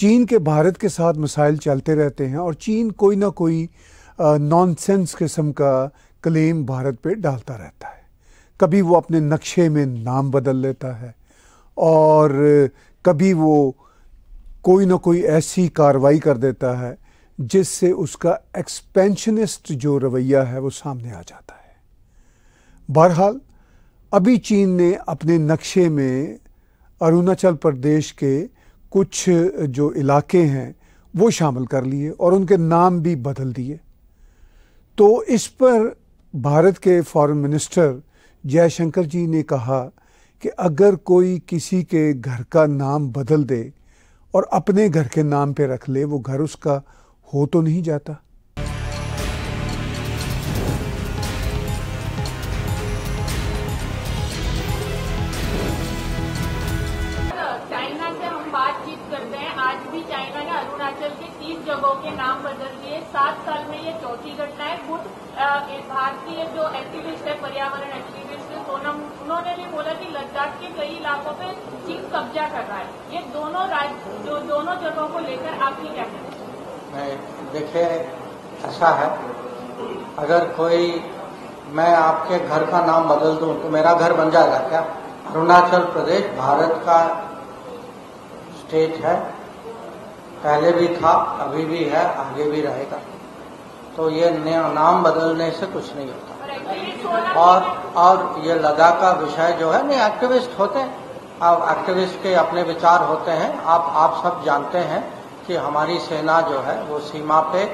चीन के भारत के साथ मसाइल चलते रहते हैं और चीन कोई ना कोई नॉनसेंस किस्म का क्लेम भारत पे डालता रहता है कभी वो अपने नक्शे में नाम बदल लेता है और कभी वो कोई ना कोई ऐसी कार्रवाई कर देता है जिससे उसका एक्सपेंशनिस्ट जो रवैया है वो सामने आ जाता है बहरहाल अभी चीन ने अपने नक्शे में अरुणाचल प्रदेश के कुछ जो इलाके हैं वो शामिल कर लिए और उनके नाम भी बदल दिए तो इस पर भारत के फॉरेन मिनिस्टर जयशंकर जी ने कहा कि अगर कोई किसी के घर का नाम बदल दे और अपने घर के नाम पे रख ले वो घर उसका हो तो नहीं जाता की घटना है खुद भारतीय जो एक्टिविस्ट है पर्यावरण एक्टिविस्ट है सोनम उन्होंने भी बोला कि लद्दाख के कई इलाकों पे चीन कब्जा कर रहा है ये दोनों राज्य जो दोनों जगहों को लेकर आपकी क्या कहें देखे ऐसा है अगर कोई मैं आपके घर का नाम बदल दूं तो मेरा घर बन जाएगा क्या अरुणाचल प्रदेश भारत का स्टेट है पहले भी था अभी भी है आगे भी रहेगा तो ये नाम बदलने से कुछ नहीं होता और और ये लगा का विषय जो है नहीं एक्टिविस्ट होते हैं अब एक्टिविस्ट के अपने विचार होते हैं आप आप सब जानते हैं कि हमारी सेना जो है वो सीमा पे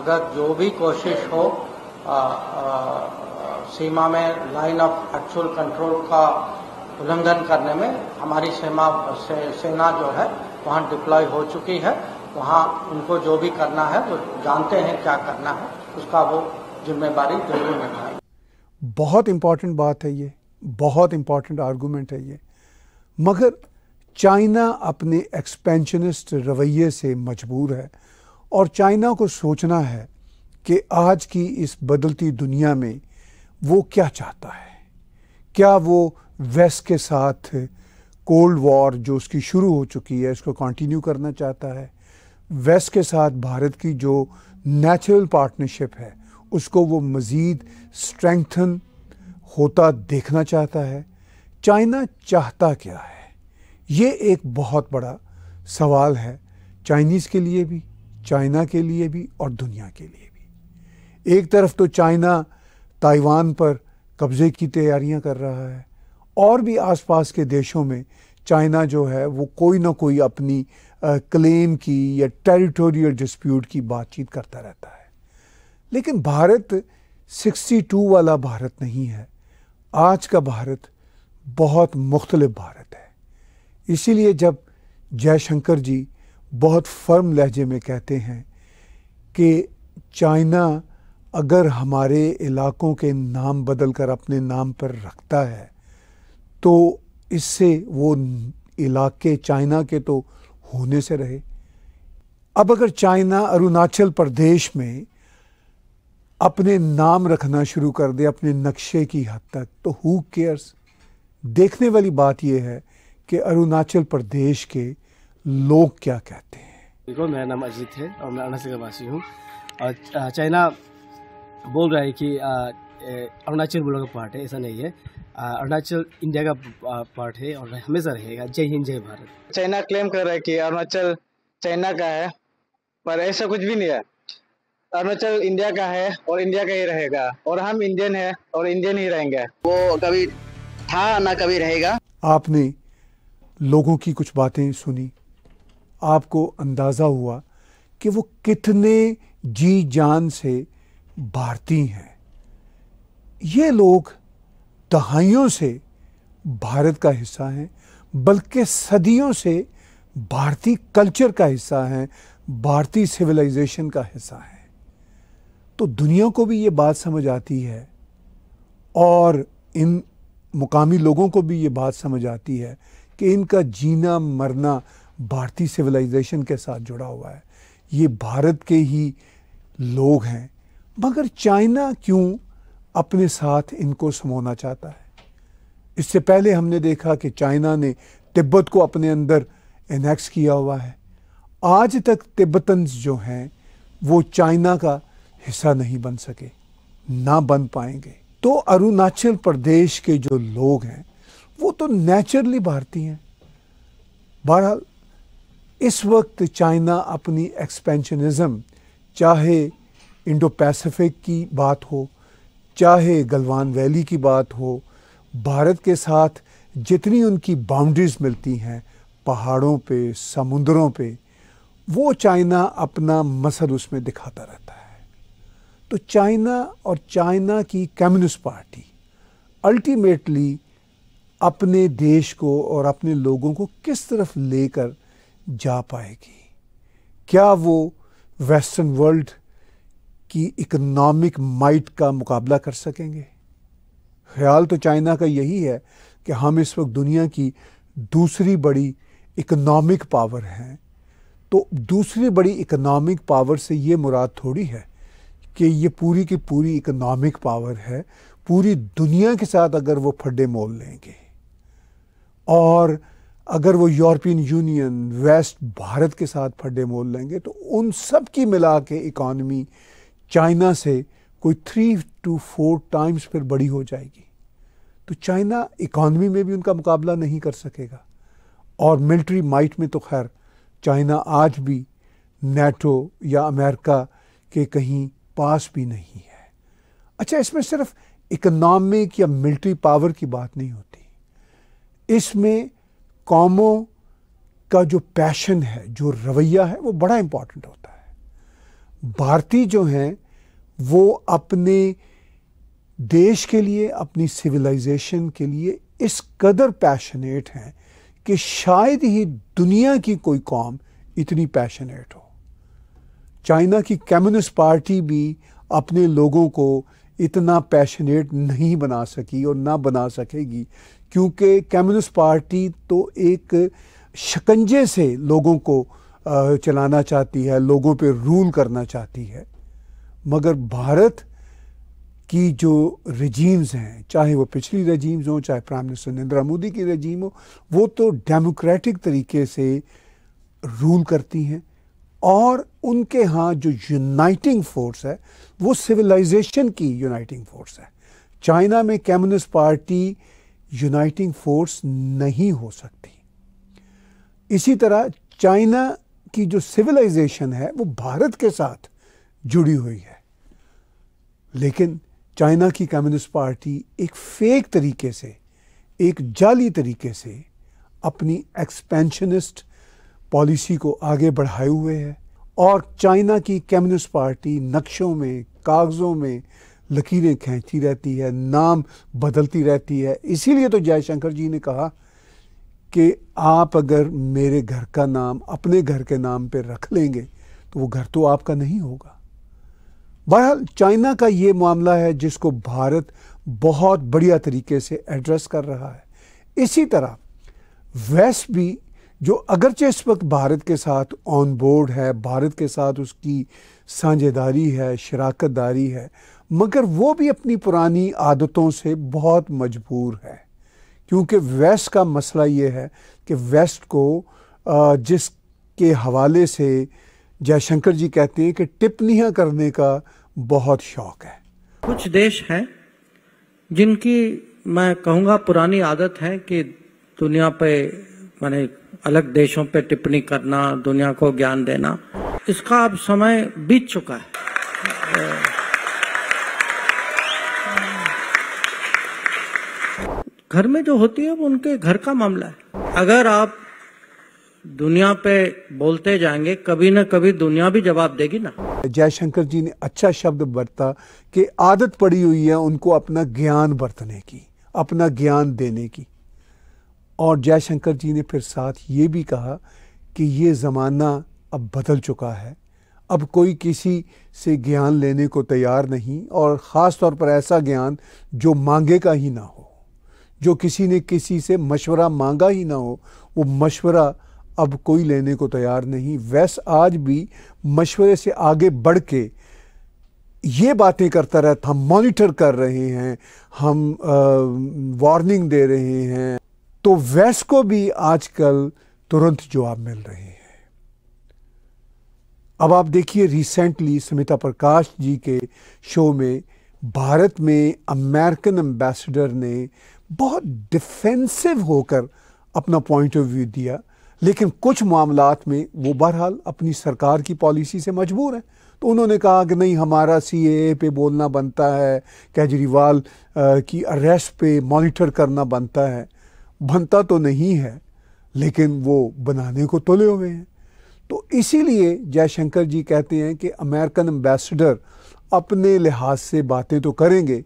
अगर जो भी कोशिश हो आ, आ, सीमा में लाइन ऑफ एक्चुअल कंट्रोल का उल्लंघन करने में हमारी सेना से, सेना जो है वहां डिप्लॉय हो चुकी है वहाँ उनको जो भी करना है वो जानते हैं क्या करना है उसका वो जिम्मेदारी जरूर निभाएं बहुत इम्पोर्टेंट बात है ये बहुत इंपॉर्टेंट आर्गूमेंट है ये मगर चाइना अपने एक्सपेंशनिस्ट रवैये से मजबूर है और चाइना को सोचना है कि आज की इस बदलती दुनिया में वो क्या चाहता है क्या वो वेस्ट के साथ कोल्ड वॉर जो उसकी शुरू हो चुकी है इसको कंटिन्यू करना चाहता है वेस्ट के साथ भारत की जो नेचुरल पार्टनरशिप है उसको वो मज़ीद स्ट्रेंथन होता देखना चाहता है चाइना चाहता क्या है ये एक बहुत बड़ा सवाल है चाइनीज़ के लिए भी चाइना के लिए भी और दुनिया के लिए भी एक तरफ तो चाइना ताइवान पर कब्ज़े की तैयारियां कर रहा है और भी आसपास के देशों में चाइना जो है वो कोई ना कोई अपनी क्लेम की या टेरिटोरियल डिस्प्यूट की बातचीत करता रहता है लेकिन भारत 62 वाला भारत नहीं है आज का भारत बहुत मुख्तलिफ भारत है इसीलिए जब जयशंकर जी बहुत फर्म लहजे में कहते हैं कि चाइना अगर हमारे इलाकों के नाम बदल कर अपने नाम पर रखता है तो इससे वो इलाके चाइना के तो होने से रहे अब अगर चाइना अरुणाचल प्रदेश में अपने नाम रखना शुरू कर दे अपने नक्शे की हद तक तो हु केयर्स देखने वाली बात यह है कि अरुणाचल प्रदेश के लोग क्या कहते हैं देखो मेरा नाम अजीत है और मैं अरुणाचल का वासी हूँ और चाइना बोल रहा है कि अरुणाचल बोला का पार्ट है ऐसा नहीं है अरुणाचल इंडिया का पार्ट है और हमेशा रहेगा जय हिंद जय भारत चाइना क्लेम कर रहा है कि अरुणाचल चाइना का है पर ऐसा कुछ भी नहीं है अरुणाचल इंडिया का है और इंडिया का ही रहेगा और हम इंडियन है और इंडियन ही रहेंगे वो कभी था ना कभी रहेगा आपने लोगों की कुछ बातें सुनी आपको अंदाज़ा हुआ कि वो कितने जी जान से भारतीय हैं ये लोग दहाइयों से भारत का हिस्सा हैं बल्कि सदियों से भारतीय कल्चर का हिस्सा हैं भारतीय सिविलाइजेशन का हिस्सा हैं तो दुनिया को भी ये बात समझ आती है और इन मुकामी लोगों को भी ये बात समझ आती है कि इनका जीना मरना भारतीय सिविलाइजेशन के साथ जुड़ा हुआ है ये भारत के ही लोग हैं मगर चाइना क्यों अपने साथ इनको समोना चाहता है इससे पहले हमने देखा कि चाइना ने तिब्बत को अपने अंदर इनेक्स किया हुआ है आज तक तिब्बतन जो हैं वो चाइना का हिस्सा नहीं बन सके ना बन पाएंगे तो अरुणाचल प्रदेश के जो लोग हैं वो तो नेचुरली भारतीय हैं बहरहाल इस वक्त चाइना अपनी एक्सपेंशनिज्म चाहे इंडो पैसिफिक की बात हो चाहे गलवान वैली की बात हो भारत के साथ जितनी उनकी बाउंड्रीज़ मिलती हैं पहाड़ों पे समुद्रों पे वो चाइना अपना मसल उसमें दिखाता रहता है तो चाइना और चाइना की कम्युनिस्ट पार्टी अल्टीमेटली अपने देश को और अपने लोगों को किस तरफ लेकर जा पाएगी क्या वो वेस्टर्न वर्ल्ड की इकनॉमिक माइट का मुकाबला कर सकेंगे ख्याल तो चाइना का यही है कि हम इस वक्त दुनिया की दूसरी बड़ी इकनॉमिक पावर हैं तो दूसरी बड़ी इकनॉमिक पावर से ये मुराद थोड़ी है कि ये पूरी की पूरी इकनॉमिक पावर है पूरी दुनिया के साथ अगर वो फड्डे मोल लेंगे और अगर वो यूरोपियन यूनियन वेस्ट भारत के साथ फड्डे मोल लेंगे तो उन सब की मिला के इकॉनमी चाइना से कोई थ्री टू फोर टाइम्स फिर बड़ी हो जाएगी तो चाइना इकॉनमी में भी उनका मुकाबला नहीं कर सकेगा और मिलिट्री माइट में तो खैर चाइना आज भी नेटो या अमेरिका के कहीं पास भी नहीं है अच्छा इसमें सिर्फ इकनॉमिक या मिलिट्री पावर की बात नहीं होती इसमें कॉमों का जो पैशन है जो रवैया है वो बड़ा इम्पॉर्टेंट होता है भारतीय जो हैं वो अपने देश के लिए अपनी सिविलाइजेशन के लिए इस कदर पैशनेट हैं कि शायद ही दुनिया की कोई कौम इतनी पैशनेट हो चाइना की कम्युनिस्ट पार्टी भी अपने लोगों को इतना पैशनेट नहीं बना सकी और ना बना सकेगी क्योंकि कम्युनिस्ट पार्टी तो एक शिकंजे से लोगों को चलाना चाहती है लोगों पे रूल करना चाहती है मगर भारत की जो रजीम्स हैं चाहे वो पिछली रजीम्स हों चाहे प्राइम मिनिस्टर नरेंद्र मोदी की रजीम हो वो तो डेमोक्रेटिक तरीके से रूल करती हैं और उनके यहाँ जो यूनाइटिंग फोर्स है वो सिविलाइजेशन की यूनाइटिंग फोर्स है चाइना में कम्युनिस्ट पार्टी यूनाइटिंग फोर्स नहीं हो सकती इसी तरह चाइना की जो सिविलाइजेशन है वो भारत के साथ जुड़ी हुई है लेकिन चाइना की कम्युनिस्ट पार्टी एक फेक तरीके से एक जाली तरीके से अपनी एक्सपेंशनिस्ट पॉलिसी को आगे बढ़ाए हुए है और चाइना की कम्युनिस्ट पार्टी नक्शों में कागज़ों में लकीरें खींचती रहती है नाम बदलती रहती है इसीलिए तो जयशंकर जी ने कहा कि आप अगर मेरे घर का नाम अपने घर के नाम पे रख लेंगे तो वो घर तो आपका नहीं होगा बहरहाल चाइना का ये मामला है जिसको भारत बहुत बढ़िया तरीके से एड्रेस कर रहा है इसी तरह वेस्ट भी जो अगरचे इस वक्त भारत के साथ ऑन बोर्ड है भारत के साथ उसकी साझेदारी है शराकत दारी है मगर वो भी अपनी पुरानी आदतों से बहुत मजबूर है क्योंकि वेस्ट का मसला ये है कि वेस्ट को जिसके हवाले से जयशंकर जी कहते हैं कि टिप्पणियाँ करने का बहुत शौक है कुछ देश हैं जिनकी मैं कहूँगा पुरानी आदत है कि दुनिया पे मैंने अलग देशों पे टिप्पणी करना दुनिया को ज्ञान देना इसका अब समय बीत चुका है घर में जो होती है वो उनके घर का मामला है अगर आप दुनिया पे बोलते जाएंगे कभी ना कभी दुनिया भी जवाब देगी ना जयशंकर जी ने अच्छा शब्द बरता कि आदत पड़ी हुई है उनको अपना ज्ञान बरतने की अपना ज्ञान देने की और जयशंकर जी ने फिर साथ ये भी कहा कि ये ज़माना अब बदल चुका है अब कोई किसी से ज्ञान लेने को तैयार नहीं और ख़ास तौर पर ऐसा ज्ञान जो मांगे का ही ना हो जो किसी ने किसी से मशवरा मांगा ही ना हो वो मशवरा अब कोई लेने को तैयार नहीं वैस आज भी मशवरे से आगे बढ़ के ये बातें करता रहता हम मॉनिटर कर रहे हैं हम वार्निंग दे रहे हैं तो वैस को भी आजकल तुरंत जवाब मिल रहे हैं अब आप देखिए रिसेंटली सुमिता प्रकाश जी के शो में भारत में अमेरिकन एम्बेसडर ने बहुत डिफेंसिव होकर अपना पॉइंट ऑफ व्यू दिया लेकिन कुछ मामला में वो बहरहाल अपनी सरकार की पॉलिसी से मजबूर हैं तो उन्होंने कहा कि नहीं हमारा सी ए पे बोलना बनता है केजरीवाल की अरेस्ट पे मॉनिटर करना बनता है बनता तो नहीं है लेकिन वो बनाने को तुले हुए हैं तो इसीलिए जयशंकर जी कहते हैं कि अमेरिकन एम्बेसडर अपने लिहाज से बातें तो करेंगे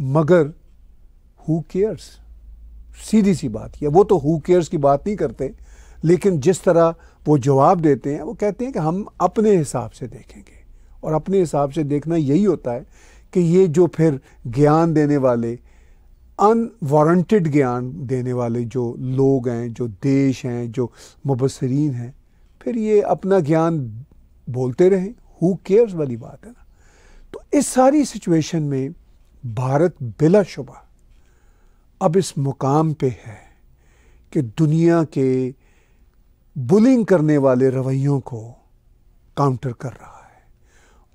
मगर हु केयर्स सीधी सी बात यह वो तो हु केयर्स की बात नहीं करते लेकिन जिस तरह वो जवाब देते हैं वो कहते हैं कि हम अपने हिसाब से देखेंगे और अपने हिसाब से देखना यही होता है कि ये जो फिर ज्ञान देने वाले अनवारंटेड ज्ञान देने वाले जो लोग हैं जो देश हैं जो मुबसरीन हैं फिर ये अपना ज्ञान बोलते रहें हु केयर्स वाली बात है ना तो इस सारी सिचुएशन में भारत बिला अब इस मुकाम पे है कि दुनिया के बुलिंग करने वाले रवैयों को काउंटर कर रहा है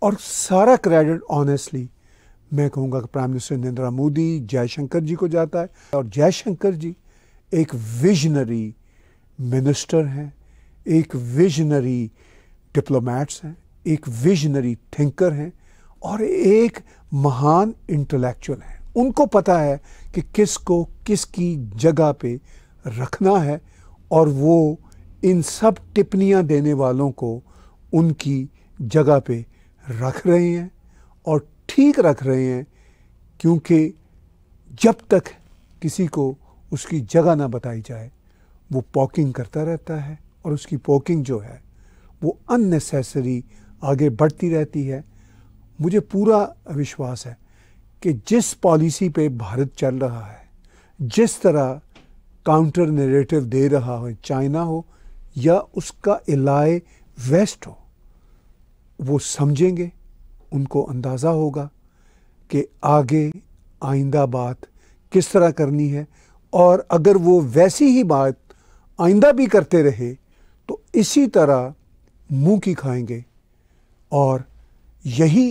और सारा क्रेडिट ऑनेस्टली मैं कहूँगा कि प्राइम मिनिस्टर नरेंद्र मोदी जयशंकर जी को जाता है और जयशंकर जी एक विजनरी मिनिस्टर हैं एक विजनरी डिप्लोमेट्स हैं एक विजनरी थिंकर हैं और एक महान इंटेलेक्चुअल हैं उनको पता है कि किसको किसकी जगह पे रखना है और वो इन सब टिप्पणियाँ देने वालों को उनकी जगह पे रख रहे हैं और ठीक रख रहे हैं क्योंकि जब तक किसी को उसकी जगह ना बताई जाए वो पॉकिंग करता रहता है और उसकी पॉकिंग जो है वो अननेसेसरी आगे बढ़ती रहती है मुझे पूरा विश्वास है कि जिस पॉलिसी पे भारत चल रहा है जिस तरह काउंटर नेरेटिव दे रहा हो चाइना हो या उसका इलाए वेस्ट हो वो समझेंगे उनको अंदाज़ा होगा कि आगे आइंदा बात किस तरह करनी है और अगर वो वैसी ही बात आइंदा भी करते रहे तो इसी तरह मुंह की खाएंगे और यही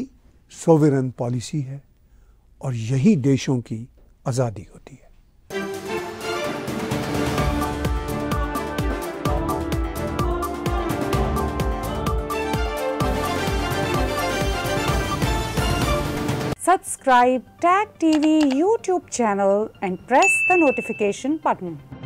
सोवेरन पॉलिसी है और यही देशों की आजादी होती है subscribe tag TV YouTube channel and press the notification button